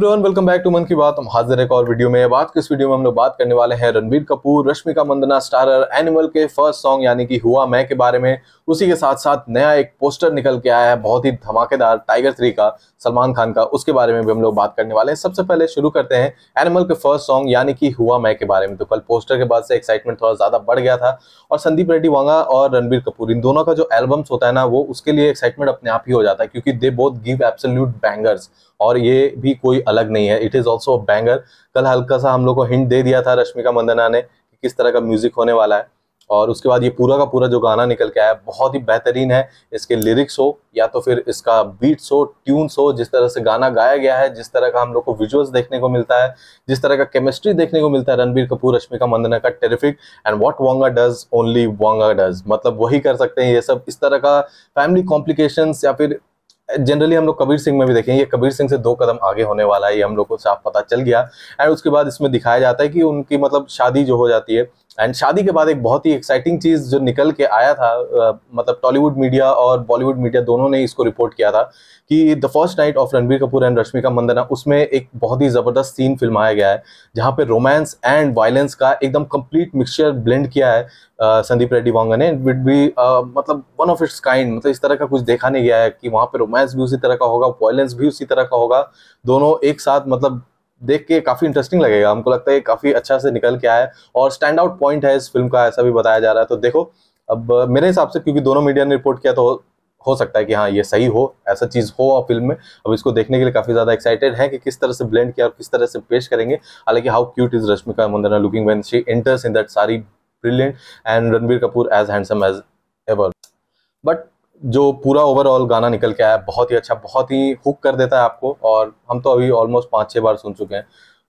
everyone welcome back to मन की बात हम हाजिर एक और वीडियो में बात किस वीडियो में हम लोग बात करने वाले हैं रणबीर कपूर रश्मिका मंदना स्टारर एनिमल के फर्स्ट सॉन्ग यानी कि हुआ मैं के बारे में उसी के साथ साथ नया एक पोस्टर निकल के आया है बहुत ही धमाकेदार टाइगर थ्री का सलमान खान का उसके बारे में भी हम लोग बात करने वाले हैं सबसे पहले शुरू करते हैं एनिमल के फर्स्ट सॉन्ग यानी कि हुआ मैं के बारे में तो कल पोस्टर के बाद से एक्साइटमेंट थोड़ा ज़्यादा बढ़ गया था और संदीप रेड्डी वांगा और रणबीर कपूर इन दोनों का जो एल्बम्स होता है ना वो उसके लिए एक्साइटमेंट अपने आप ही हो जाता है क्योंकि they both give absolute bangers और ये भी कोई अलग नहीं है इट इज़ ऑल्सो बैंगर कल हल्का सा हम लोग को हिंट दे दिया था रश्मिका मंदना ने किस तरह का म्यूजिक होने वाला है और उसके बाद ये पूरा का पूरा जो गाना निकल के आया बहुत ही बेहतरीन है इसके लिरिक्स हो या तो फिर इसका बीट्स हो ट्यून्स हो जिस तरह से गाना गाया गया है जिस तरह का हम लोग को विजुअल्स देखने को मिलता है जिस तरह का केमिस्ट्री देखने को मिलता है रणबीर कपूर रश्मिका मंदना का terrific and what Vanga does only Vanga does मतलब वही कर सकते हैं ये सब इस तरह का फैमिली कॉम्प्लिकेशन या फिर जनरली हम लोग कबीर सिंह में भी देखेंगे ये कबीर सिंह से दो कदम आगे होने वाला है ये हम लोग को साफ पता चल गया एंड उसके बाद इसमें दिखाया जाता है कि उनकी मतलब शादी जो हो जाती है एंड शादी के बाद एक बहुत ही एक्साइटिंग चीज़ जो निकल के आया था आ, मतलब टॉलीवुड मीडिया और बॉलीवुड मीडिया दोनों ने इसको रिपोर्ट किया था कि the first night of Ranbir Kapoor and Rashmika Mandanna उसमें एक बहुत ही ज़बरदस्त सीन फिल्माया गया है जहाँ पे रोमांस एंड वायलेंस का एकदम कंप्लीट मिक्सचर ब्लेंड किया है संदीप रेड्डी वांगा ने विड बी मतलब वन ऑफ इट्स काइंड मतलब इस तरह का कुछ देखा नहीं गया है कि वहां पर रोमांस भी उसी तरह का होगा वायलेंस भी उसी तरह का होगा दोनों एक साथ मतलब देख के काफ़ी इंटरेस्टिंग लगेगा हमको लगता है काफ़ी अच्छा से निकल के आया है और स्टैंड आउट पॉइंट है इस फिल्म का ऐसा भी बताया जा रहा है तो देखो अब मेरे हिसाब से क्योंकि दोनों मीडिया ने रिपोर्ट किया तो हो सकता है कि हाँ ये सही हो ऐसा चीज़ हो और फिल्म में अब इसको देखने के लिए काफ़ी ज़्यादा एक्साइटेड है कि किस तरह से ब्लेंड किया और किस तरह से पेश करेंगे हालांकि how cute is Rashmika Mandanna looking when she enters in that sari brilliant and Ranbir Kapoor as handsome as ever but जो पूरा ओवरऑल गाना निकल के आया बहुत ही अच्छा बहुत ही हुक कर देता है आपको और हम तो अभी ऑलमोस्ट पाँच छः बार सुन चुके हैं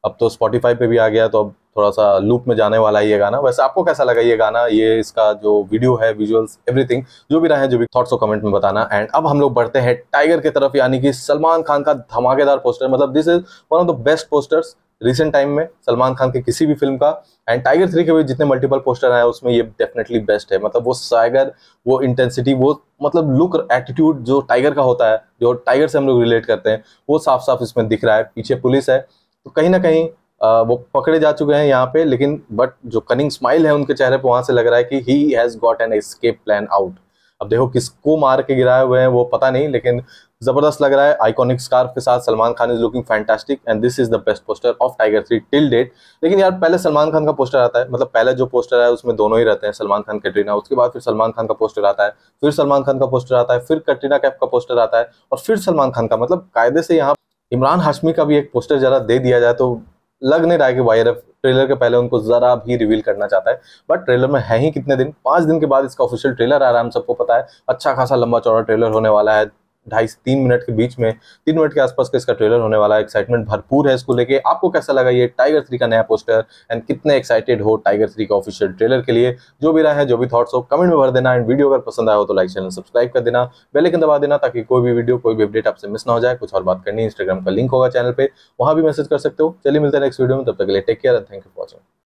अब तो स्पॉटीफाई पे भी आ गया तो अब थोड़ा सा लूप में जाने वाला है ये गाना वैसे आपको कैसा लगा ये गाना ये इसका जो वीडियो है विजुअल्स एवरीथिंग जो भी रहे जो भी थॉट्स हो कमेंट में बताना एंड अब हम लोग बढ़ते हैं टाइगर की तरफ यानी कि सलमान खान का धमाकेदार पोस्टर मतलब this is one of the best posters recent time में सलमान खान के किसी भी फिल्म का एंड टाइगर थ्री के भी जितने मल्टीपल पोस्टर आए उसमें ये डेफिनेटली बेस्ट है मतलब वो साइगर वो इंटेंसिटी वो मतलब लुक एटीट्यूड जो टाइगर का होता है जो टाइगर से हम लोग रिलेट करते हैं वो साफ साफ इसमें दिख रहा है पीछे पुलिस है तो कहीं ना कहीं आ, वो पकड़े जा चुके हैं यहाँ पे लेकिन बट जो कनिंग स्माइल है उनके चेहरे पर वहाँ से लग रहा है कि he has got an escape plan out अब देखो किसको मार के गिराए हुए हैं वो पता नहीं लेकिन जबरदस्त लग रहा है आइकॉनिक स्कार्फ के साथ Salman Khan is looking fantastic and this is the best poster of Tiger three till date लेकिन यार पहले सलमान खान का पोस्टर आता है मतलब पहले जो पोस्टर है उसमें दोनों ही रहते हैं सलमान खान कटरीना उसके बाद फिर सलमान खान का पोस्टर आता है फिर सलमान खान का पोस्टर आता है फिर कटरीना कैफ का पोस्टर आता है और फिर सलमान खान का मतलब कायदे से यहाँ इमरान हाशमी का भी एक पोस्टर जरा दे दिया जाए तो लग नहीं रहा है कि वाई ट्रेलर के पहले उनको ज़रा भी रिवील करना चाहता है बट ट्रेलर में है ही कितने दिन पाँच दिन के बाद इसका ऑफिशियल ट्रेलर आ रहा है हम सबको पता है अच्छा खासा लंबा चौड़ा ट्रेलर होने वाला है ढाई से तीन मिनट के बीच में तीन मिनट के आसपास का इसका ट्रेलर होने वाला है एक्साइटमेंट भरपूर है इसको लेके आपको कैसा लगा ये टाइगर थ्री का नया पोस्टर एंड कितने एक्साइटेड हो टाइगर थ्री का ऑफिशियल ट्रेलर के लिए जो भी रहा है जो भी थॉट्स हो कमेंट में भर देना एंड वीडियो अगर पसंद आया हो तो लाइक चैनल सब्सक्राइब कर देना बेलेकन दबा देना ताकि कोई भी वीडियो कोई भी अपडेट आपसे मिस ना हो जाए कुछ और बात करनी इंस्टाग्राम का लिंक होगा चैनल पर वहाँ भी मैसेज कर सकते हो चलिए मिलते हैं नेक्स्ट वीडियो में तब तक के लिए take care and thank you for watching